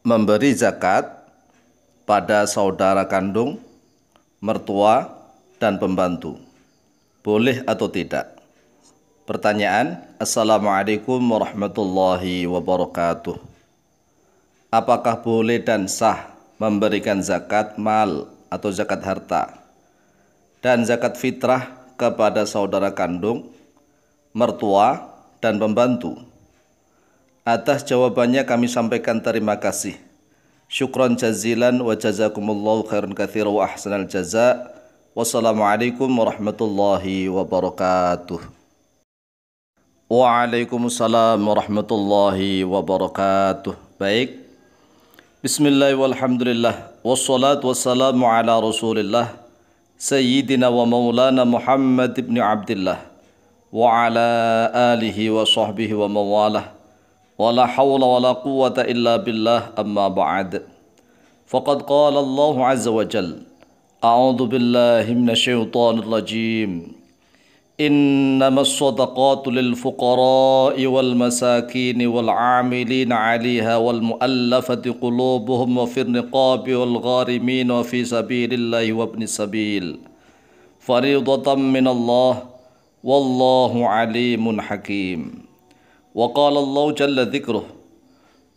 memberi zakat pada saudara kandung, mertua, dan pembantu. Boleh atau tidak? Pertanyaan, Assalamualaikum warahmatullahi wabarakatuh. Apakah boleh dan sah memberikan zakat mal atau zakat harta dan zakat fitrah kepada saudara kandung, mertua, dan pembantu? Atas jawabannya kami sampaikan terima kasih. Syukron jazilan wa jazakumullahu khairan kathira wa ahsanal jaza. Wassalamualaikum warahmatullahi wabarakatuh. Waalaikumsalam warahmatullahi wabarakatuh. Baik. bismillahirrahmanirrahim walhamdulillah. Wassalatu wassalamu ala rasulillah. Sayyidina wa maulana Muhammad ibn Abdullah. Wa ala alihi wa sahbihi wa mawalah. ولا حول ولا قوة إلا بالله أما بعد فقد قال الله عز وجل أعوذ بالله من الشيطان الرجيم إنما الصدقات للفقراء والمساكين والعاملين عليها والمؤلفة قلوبهم وفي الرقاب والغارمين وفي سبيل الله وابن السبيل فريضة من الله والله عليم حكيم وقال الله جل ذكره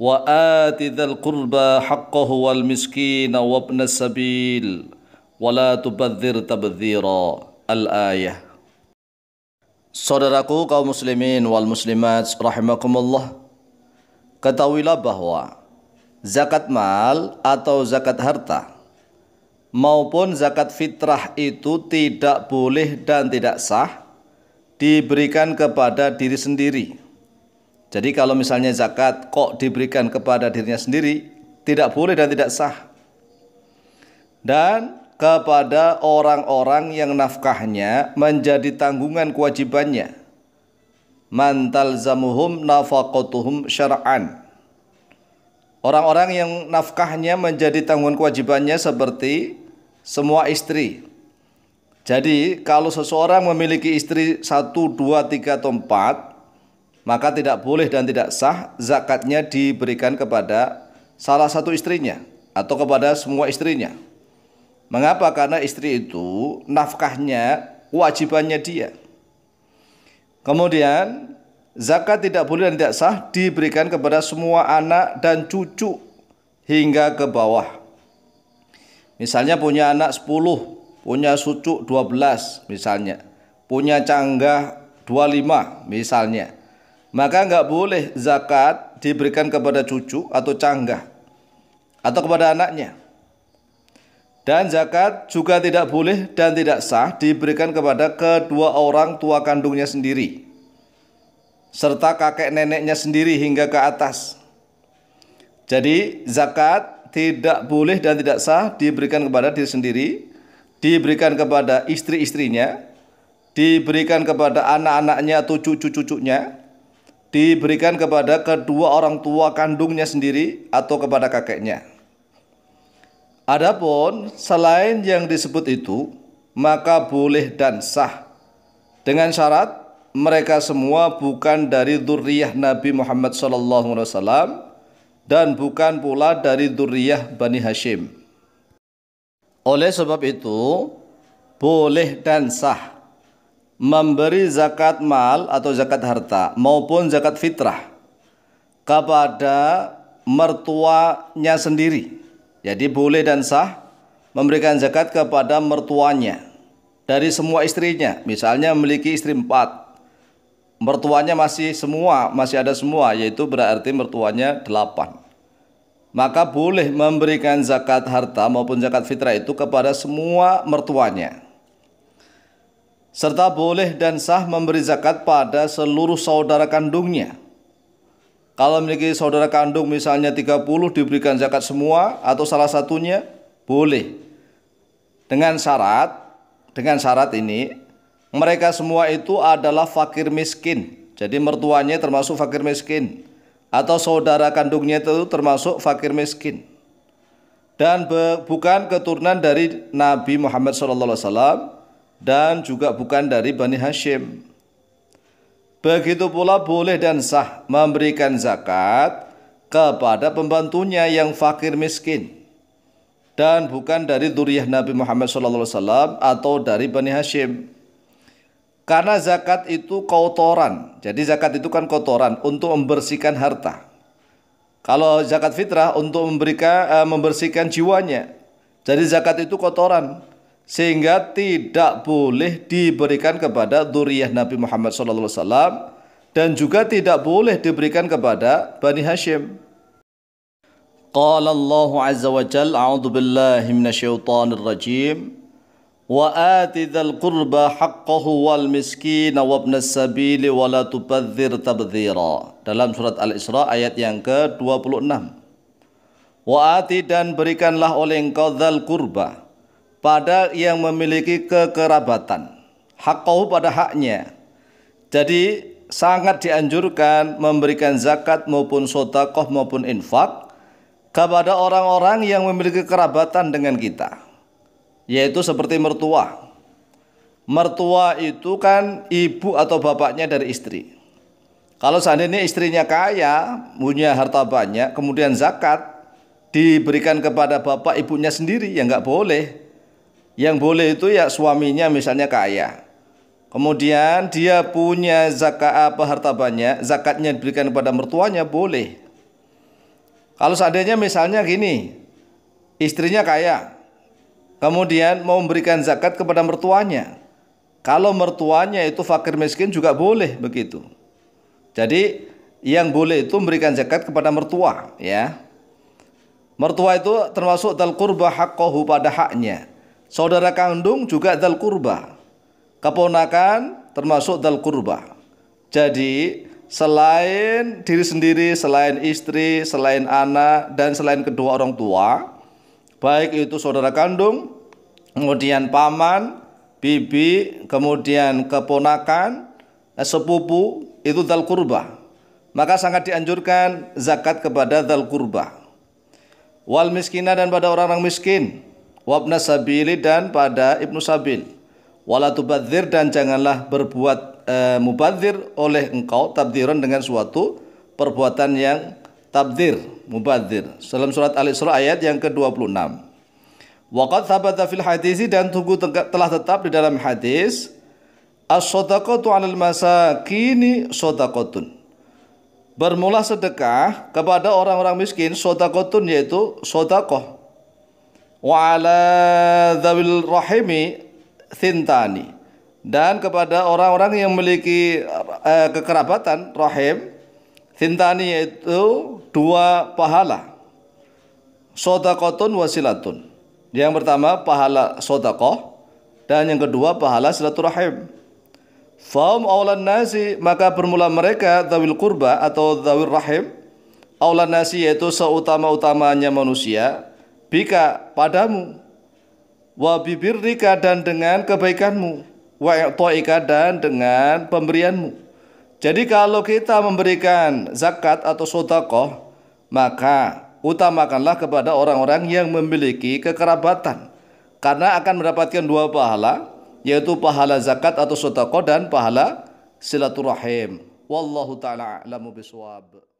وآت ذا القربى حقه والمسكين وابن السبيل ولا تبذر تبذيرا الآية Saudaraku kaum muslimin wal muslimat rahimakumullah Ketahuilah bahwa zakat mal atau zakat harta maupun zakat fitrah itu tidak boleh dan tidak sah diberikan kepada diri sendiri jadi kalau misalnya zakat kok diberikan kepada dirinya sendiri, tidak boleh dan tidak sah. Dan kepada orang-orang yang nafkahnya menjadi tanggungan kewajibannya. Mantal zamuhum nafakotuhum syaraan Orang-orang yang nafkahnya menjadi tanggungan kewajibannya seperti semua istri. Jadi kalau seseorang memiliki istri satu, dua, tiga, atau empat, maka tidak boleh dan tidak sah zakatnya diberikan kepada salah satu istrinya atau kepada semua istrinya. Mengapa? Karena istri itu nafkahnya kewajibannya dia. Kemudian zakat tidak boleh dan tidak sah diberikan kepada semua anak dan cucu hingga ke bawah. Misalnya punya anak 10, punya cucu 12 misalnya, punya canggah 25 misalnya maka nggak boleh zakat diberikan kepada cucu atau canggah atau kepada anaknya. Dan zakat juga tidak boleh dan tidak sah diberikan kepada kedua orang tua kandungnya sendiri serta kakek neneknya sendiri hingga ke atas. Jadi zakat tidak boleh dan tidak sah diberikan kepada diri sendiri, diberikan kepada istri-istrinya, diberikan kepada anak-anaknya atau cucu-cucunya, diberikan kepada kedua orang tua kandungnya sendiri atau kepada kakeknya. Adapun selain yang disebut itu, maka boleh dan sah dengan syarat mereka semua bukan dari duriah Nabi Muhammad SAW dan bukan pula dari duriah Bani Hashim. Oleh sebab itu, boleh dan sah memberi zakat mal atau zakat harta maupun zakat fitrah kepada mertuanya sendiri. Jadi boleh dan sah memberikan zakat kepada mertuanya dari semua istrinya. Misalnya memiliki istri empat, mertuanya masih semua, masih ada semua, yaitu berarti mertuanya delapan. Maka boleh memberikan zakat harta maupun zakat fitrah itu kepada semua mertuanya serta boleh dan sah memberi zakat pada seluruh saudara kandungnya. Kalau memiliki saudara kandung misalnya 30 diberikan zakat semua atau salah satunya boleh. Dengan syarat, dengan syarat ini mereka semua itu adalah fakir miskin. Jadi mertuanya termasuk fakir miskin atau saudara kandungnya itu termasuk fakir miskin dan bukan keturunan dari Nabi Muhammad SAW dan juga bukan dari Bani Hashim. Begitu pula boleh dan sah memberikan zakat kepada pembantunya yang fakir miskin dan bukan dari Duriyah Nabi Muhammad SAW atau dari Bani Hashim. Karena zakat itu kotoran. Jadi zakat itu kan kotoran untuk membersihkan harta. Kalau zakat fitrah untuk memberikan eh, membersihkan jiwanya. Jadi zakat itu kotoran sehingga tidak boleh diberikan kepada duriyah Nabi Muhammad SAW dan juga tidak boleh diberikan kepada Bani Hashim. قال الله عز وجل أعوذ بالله من الشيطان الرجيم وآت ذا القربى حقه والمسكين وابن السبيل ولا تبذر تبذيرا dalam surat Al-Isra ayat yang ke-26 Wa ati dan berikanlah oleh engkau dhal kurba pada yang memiliki kekerabatan. Hakau pada haknya. Jadi sangat dianjurkan memberikan zakat maupun sotakoh maupun infak kepada orang-orang yang memiliki kerabatan dengan kita. Yaitu seperti mertua. Mertua itu kan ibu atau bapaknya dari istri. Kalau seandainya istrinya kaya, punya harta banyak, kemudian zakat diberikan kepada bapak ibunya sendiri, ya nggak boleh. Yang boleh itu ya suaminya misalnya kaya. Kemudian dia punya zakat apa harta banyak, zakatnya diberikan kepada mertuanya boleh. Kalau seandainya misalnya gini, istrinya kaya, kemudian mau memberikan zakat kepada mertuanya. Kalau mertuanya itu fakir miskin juga boleh begitu. Jadi yang boleh itu memberikan zakat kepada mertua ya. Mertua itu termasuk dal qurba haqqahu pada haknya saudara kandung juga dal kurba. Keponakan termasuk dal kurba. Jadi selain diri sendiri, selain istri, selain anak dan selain kedua orang tua, baik itu saudara kandung, kemudian paman, bibi, kemudian keponakan, eh, sepupu itu dal kurba. Maka sangat dianjurkan zakat kepada dal kurba. Wal miskinah dan pada orang-orang miskin wabna sabili dan pada ibnu sabil wala tubadzir dan janganlah berbuat e, mubadzir oleh engkau tabdiron dengan suatu perbuatan yang tabdir mubadzir dalam surat al-isra ayat yang ke-26 waqad thabata fil hadisi dan tunggu telah tetap di dalam hadis as-sadaqatu 'alal masakini sadaqatun bermula sedekah kepada orang-orang miskin sodakotun yaitu sodakoh wa ala dzawil rahimi sintani dan kepada orang-orang yang memiliki eh, kekerabatan rahim sintani yaitu dua pahala sodakotun wasilatun yang pertama pahala sodakoh dan yang kedua pahala silaturahim Faum awalan nasi maka bermula mereka dawil kurba atau dawil rahim awlan nasi yaitu seutama-utamanya manusia bika padamu wa bibirrika dan dengan kebaikanmu wa i'taika dan dengan pemberianmu jadi kalau kita memberikan zakat atau sodakoh maka utamakanlah kepada orang-orang yang memiliki kekerabatan karena akan mendapatkan dua pahala yaitu pahala zakat atau sodakoh dan pahala silaturahim wallahu taala alamu biswab